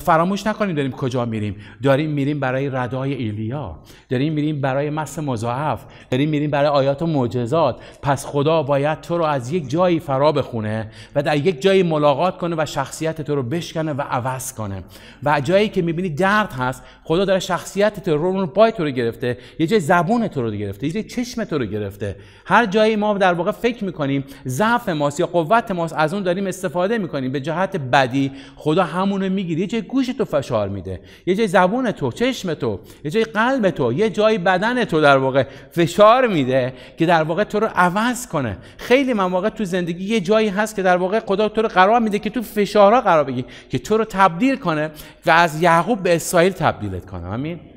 فراموش نکنیم داریم کجا میریم داریم میریم برای ردای ایلیا داریم میریم برای مس مضاعف داریم میریم برای آیات و معجزات پس خدا باید تو رو از یک جایی فرا بخونه و در یک جایی ملاقات کنه و شخصیت تو رو بشکنه و عوض کنه و جایی که میبینی درد هست خدا داره شخصیت تو رو پای تو رو گرفته یه جای زبون تو رو گرفته یه جای چشم تو رو گرفته هر جایی ما در واقع فکر میکنیم ضعف ماست یا قوت ماست از اون داریم استفاده میکنیم به جهت بدی خدا همون میگیره جای گوش تو فشار میده یه جای زبون تو چشم تو یه جای قلب تو یه جای بدن تو در واقع فشار میده که در واقع تو رو عوض کنه خیلی من مواقع تو زندگی یه جایی هست که در واقع خدا تو رو قرار میده که تو فشارها قرار بگی که تو رو تبدیل کنه و از یعقوب به اسرائیل تبدیلت کنه همین